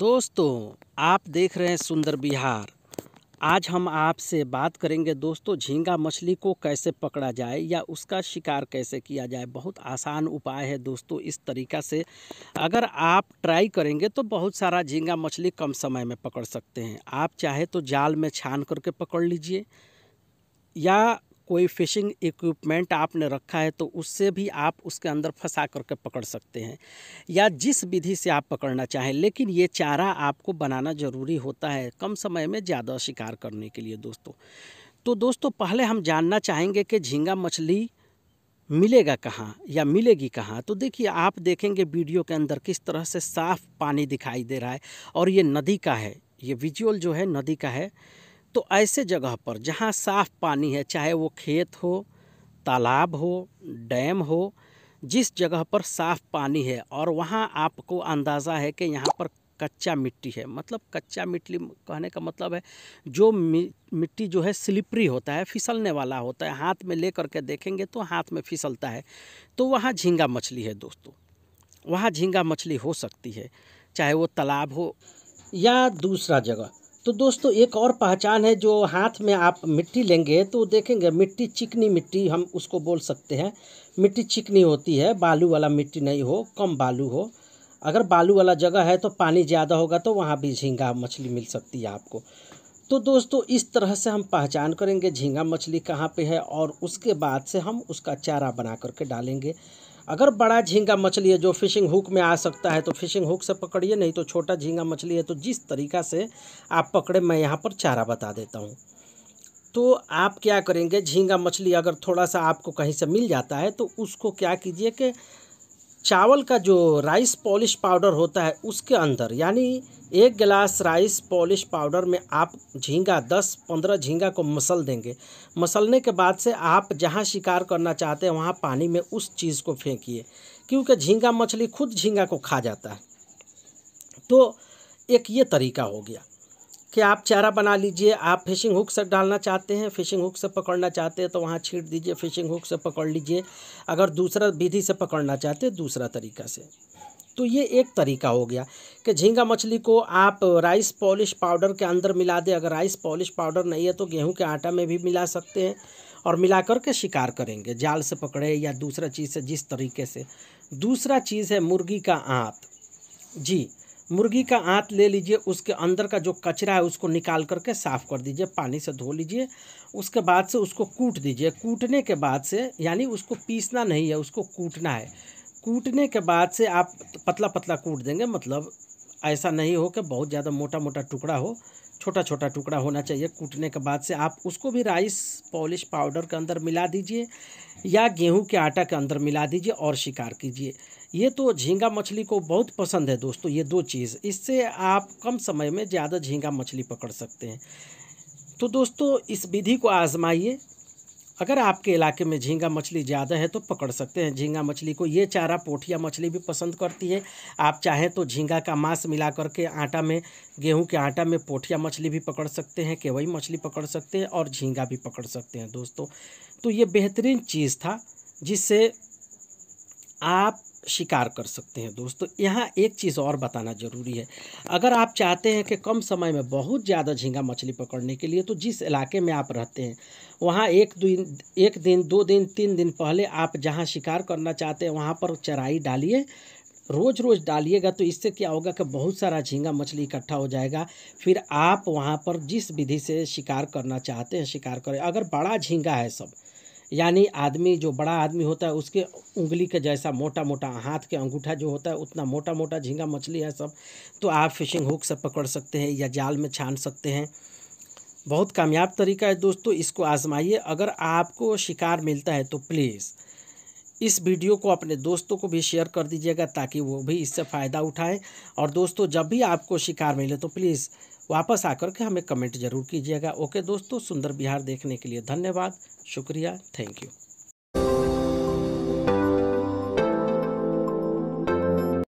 दोस्तों आप देख रहे हैं सुंदर बिहार आज हम आपसे बात करेंगे दोस्तों झींगा मछली को कैसे पकड़ा जाए या उसका शिकार कैसे किया जाए बहुत आसान उपाय है दोस्तों इस तरीका से अगर आप ट्राई करेंगे तो बहुत सारा झींगा मछली कम समय में पकड़ सकते हैं आप चाहे तो जाल में छान करके पकड़ लीजिए या कोई फिशिंग इक्विपमेंट आपने रखा है तो उससे भी आप उसके अंदर फंसा करके पकड़ सकते हैं या जिस विधि से आप पकड़ना चाहें लेकिन ये चारा आपको बनाना ज़रूरी होता है कम समय में ज़्यादा शिकार करने के लिए दोस्तों तो दोस्तों पहले हम जानना चाहेंगे कि झींगा मछली मिलेगा कहाँ या मिलेगी कहाँ तो देखिए आप देखेंगे वीडियो के अंदर किस तरह से साफ़ पानी दिखाई दे रहा है और ये नदी का है ये विजुअल जो है नदी का है तो ऐसे जगह पर जहाँ साफ़ पानी है चाहे वो खेत हो तालाब हो डैम हो जिस जगह पर साफ़ पानी है और वहाँ आपको अंदाज़ा है कि यहाँ पर कच्चा मिट्टी है मतलब कच्चा मिट्टी कहने का मतलब है जो मिट्टी जो है स्लिपरी होता है फिसलने वाला होता है हाथ में ले करके देखेंगे तो हाथ में फिसलता है तो वहाँ झींगा मछली है दोस्तों वहाँ झींगा मछली हो सकती है चाहे वो तालाब हो या दूसरा जगह तो दोस्तों एक और पहचान है जो हाथ में आप मिट्टी लेंगे तो देखेंगे मिट्टी चिकनी मिट्टी हम उसको बोल सकते हैं मिट्टी चिकनी होती है बालू वाला मिट्टी नहीं हो कम बालू हो अगर बालू वाला जगह है तो पानी ज़्यादा होगा तो वहाँ भी झींगा मछली मिल सकती है आपको तो दोस्तों इस तरह से हम पहचान करेंगे झींगा मछली कहाँ पे है और उसके बाद से हम उसका चारा बना करके डालेंगे अगर बड़ा झींगा मछली है जो फिशिंग हुक में आ सकता है तो फिशिंग हुक से पकड़िए नहीं तो छोटा झींगा मछली है तो जिस तरीका से आप पकड़े मैं यहाँ पर चारा बता देता हूँ तो आप क्या करेंगे झींगा मछली अगर थोड़ा सा आपको कहीं से मिल जाता है तो उसको क्या कीजिए कि चावल का जो राइस पॉलिश पाउडर होता है उसके अंदर यानी एक गिलास राइस पॉलिश पाउडर में आप झींगा दस पंद्रह झींगा को मसल देंगे मसलने के बाद से आप जहाँ शिकार करना चाहते हैं वहाँ पानी में उस चीज़ को फेंकिए क्योंकि झींगा मछली खुद झींगा को खा जाता है तो एक ये तरीका हो गया कि आप चारा बना लीजिए आप फिशिंग हुक से डालना चाहते हैं फिशिंग हुक से पकड़ना चाहते हैं तो वहाँ छीट दीजिए फिशिंग हुक से पकड़ लीजिए अगर दूसरा विधि से पकड़ना चाहते हैं दूसरा तरीका से तो ये एक तरीका हो गया कि झींगा मछली को आप राइस पॉलिश पाउडर के अंदर मिला दें अगर राइस पॉलिश पाउडर नहीं है तो गेहूं के आटा में भी मिला सकते हैं और मिला करके शिकार करेंगे जाल से पकड़े या दूसरा चीज़ से जिस तरीके से दूसरा चीज़ है मुर्गी का आँत जी मुर्गी का आंत ले लीजिए उसके अंदर का जो कचरा है उसको निकाल करके साफ़ कर दीजिए पानी से धो लीजिए उसके बाद से उसको कूट दीजिए कूटने के बाद से यानी उसको पीसना नहीं है उसको कूटना है कूटने के बाद से आप पतला पतला कूट देंगे मतलब ऐसा नहीं हो कि बहुत ज़्यादा मोटा मोटा टुकड़ा हो छोटा छोटा टुकड़ा होना चाहिए कूटने के बाद से आप उसको भी राइस पॉलिश पाउडर के अंदर मिला दीजिए या गेहूं के आटा के अंदर मिला दीजिए और शिकार कीजिए ये तो झींगा मछली को बहुत पसंद है दोस्तों ये दो चीज़ इससे आप कम समय में ज़्यादा झींगा मछली पकड़ सकते हैं तो दोस्तों इस विधि को आजमाइए अगर आपके इलाके में झींगा मछली ज़्यादा है तो पकड़ सकते हैं झींगा मछली को ये चारा पोठिया मछली भी पसंद करती है आप चाहें तो झींगा का मांस मिला करके आटा में गेहूं के आटा में पोठिया मछली भी पकड़ सकते हैं केवई मछली पकड़ सकते हैं और झींगा भी पकड़ सकते हैं दोस्तों तो ये बेहतरीन चीज़ था जिससे आप शिकार कर सकते हैं दोस्तों यहाँ एक चीज़ और बताना ज़रूरी है अगर आप चाहते हैं कि कम समय में बहुत ज़्यादा झींगा मछली पकड़ने के लिए तो जिस इलाके में आप रहते हैं वहाँ एक दिन एक दिन दो दिन तीन दिन पहले आप जहाँ शिकार करना चाहते हैं वहाँ पर चराई डालिए रोज़ रोज़ डालिएगा तो इससे क्या होगा कि बहुत सारा झींगा मछली इकट्ठा हो जाएगा फिर आप वहाँ पर जिस विधि से शिकार करना चाहते हैं शिकार करें अगर बड़ा झींगा है सब यानी आदमी जो बड़ा आदमी होता है उसके उंगली के जैसा मोटा मोटा हाथ के अंगूठा जो होता है उतना मोटा मोटा झींगा मछली है सब तो आप फिशिंग हुक से पकड़ सकते हैं या जाल में छान सकते हैं बहुत कामयाब तरीका है दोस्तों इसको आजमाइए अगर आपको शिकार मिलता है तो प्लीज़ इस वीडियो को अपने दोस्तों को भी शेयर कर दीजिएगा ताकि वो भी इससे फ़ायदा उठाएँ और दोस्तों जब भी आपको शिकार मिले तो प्लीज़ वापस आकर के हमें कमेंट जरूर कीजिएगा ओके दोस्तों सुंदर बिहार देखने के लिए धन्यवाद शुक्रिया थैंक यू